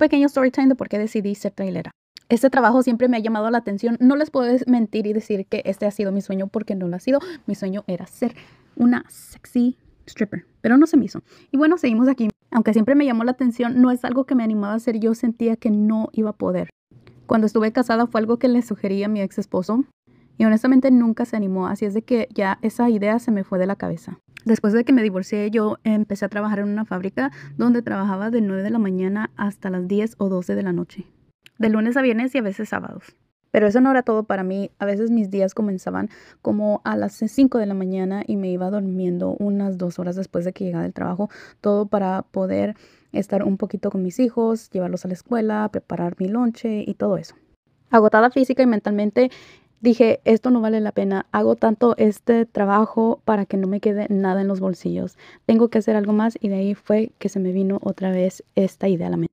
pequeño story time de por qué decidí ser trailera. Este trabajo siempre me ha llamado la atención. No les puedo mentir y decir que este ha sido mi sueño porque no lo ha sido. Mi sueño era ser una sexy stripper, pero no se me hizo. Y bueno, seguimos aquí. Aunque siempre me llamó la atención, no es algo que me animaba a hacer. Yo sentía que no iba a poder. Cuando estuve casada fue algo que le sugerí a mi ex esposo y honestamente nunca se animó, así es de que ya esa idea se me fue de la cabeza. Después de que me divorcié, yo empecé a trabajar en una fábrica donde trabajaba de 9 de la mañana hasta las 10 o 12 de la noche, de lunes a viernes y a veces sábados. Pero eso no era todo para mí. A veces mis días comenzaban como a las 5 de la mañana y me iba durmiendo unas dos horas después de que llegaba del trabajo, todo para poder estar un poquito con mis hijos, llevarlos a la escuela, preparar mi lonche y todo eso. Agotada física y mentalmente, dije, esto no vale la pena, hago tanto este trabajo para que no me quede nada en los bolsillos, tengo que hacer algo más y de ahí fue que se me vino otra vez esta idea a la mente.